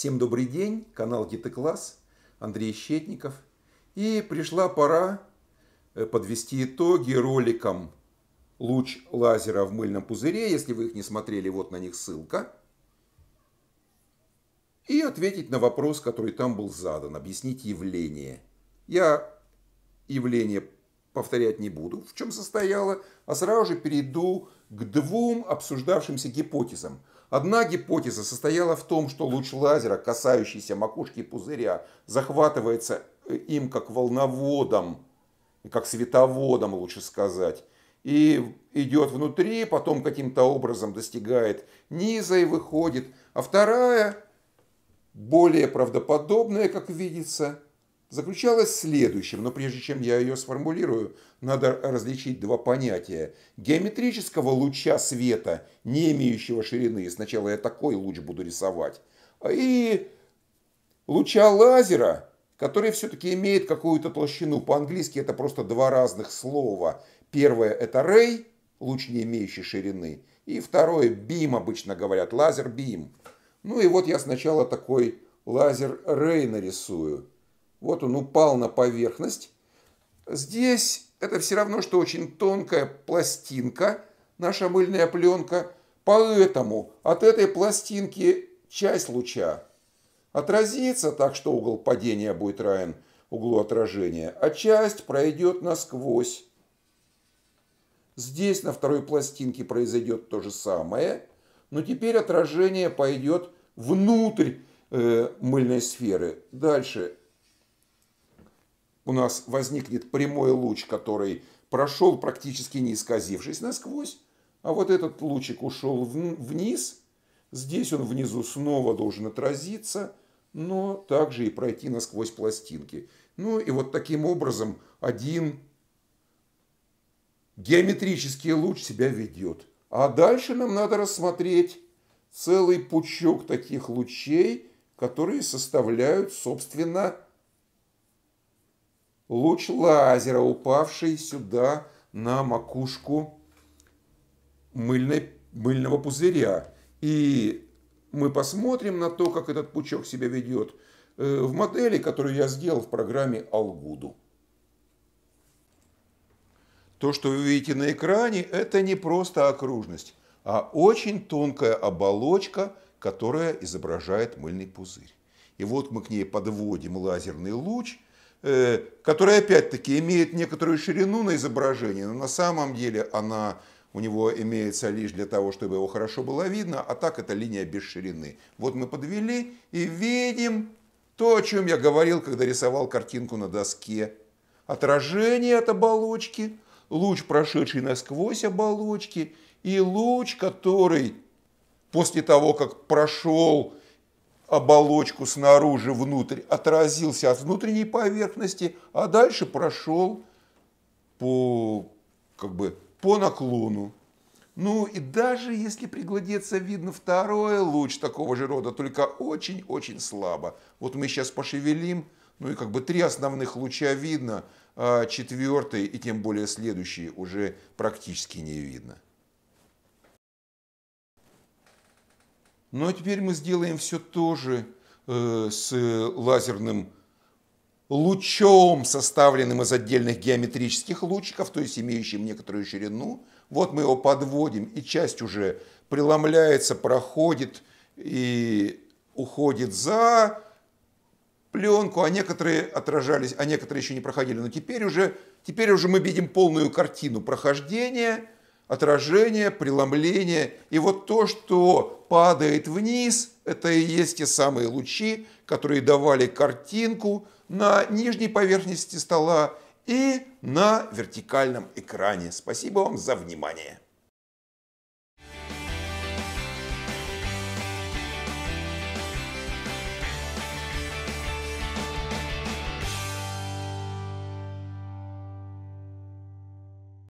Всем добрый день, канал Гитокласс, Андрей Щетников. И пришла пора э, подвести итоги роликам «Луч лазера в мыльном пузыре». Если вы их не смотрели, вот на них ссылка. И ответить на вопрос, который там был задан, объяснить явление. Я явление повторять не буду, в чем состояло, а сразу же перейду к двум обсуждавшимся гипотезам – Одна гипотеза состояла в том, что луч лазера, касающийся макушки пузыря, захватывается э, им как волноводом, как световодом, лучше сказать, и идет внутри, потом каким-то образом достигает низа и выходит. А вторая, более правдоподобная, как видится, заключалась в следующем, но прежде чем я ее сформулирую, надо различить два понятия. Геометрического луча света, не имеющего ширины, сначала я такой луч буду рисовать, и луча лазера, который все-таки имеет какую-то толщину. По-английски это просто два разных слова. Первое это ray, луч не имеющий ширины, и второе beam обычно говорят, лазер бим. Ну и вот я сначала такой лазер рей нарисую. Вот он упал на поверхность. Здесь это все равно, что очень тонкая пластинка, наша мыльная пленка. Поэтому от этой пластинки часть луча отразится так, что угол падения будет равен углу отражения, а часть пройдет насквозь. Здесь на второй пластинке произойдет то же самое, но теперь отражение пойдет внутрь э, мыльной сферы. Дальше у нас возникнет прямой луч, который прошел практически не исказившись насквозь, а вот этот лучик ушел вниз, здесь он внизу снова должен отразиться, но также и пройти насквозь пластинки. Ну и вот таким образом один геометрический луч себя ведет. А дальше нам надо рассмотреть целый пучок таких лучей, которые составляют, собственно, луч лазера, упавший сюда на макушку мыльной, мыльного пузыря. И мы посмотрим на то, как этот пучок себя ведет э, в модели, которую я сделал в программе Алгуду. То, что вы видите на экране, это не просто окружность, а очень тонкая оболочка, которая изображает мыльный пузырь. И вот мы к ней подводим лазерный луч – Э, которая опять-таки имеет некоторую ширину на изображении, но на самом деле она у него имеется лишь для того, чтобы его хорошо было видно, а так это линия без ширины. Вот мы подвели и видим то, о чем я говорил, когда рисовал картинку на доске. Отражение от оболочки, луч, прошедший насквозь оболочки, и луч, который после того, как прошел оболочку снаружи внутрь, отразился от внутренней поверхности, а дальше прошел по, как бы, по наклону. Ну и даже если приглядеться, видно второй луч такого же рода, только очень-очень слабо. Вот мы сейчас пошевелим, ну и как бы три основных луча видно, а четвертый и тем более следующий уже практически не видно. Ну а теперь мы сделаем все то же э, с лазерным лучом, составленным из отдельных геометрических лучиков, то есть имеющим некоторую ширину. Вот мы его подводим, и часть уже преломляется, проходит и уходит за пленку, а некоторые отражались, а некоторые еще не проходили. Но теперь уже, теперь уже мы видим полную картину прохождения – отражение, преломление. И вот то, что падает вниз, это и есть те самые лучи, которые давали картинку на нижней поверхности стола и на вертикальном экране. Спасибо вам за внимание.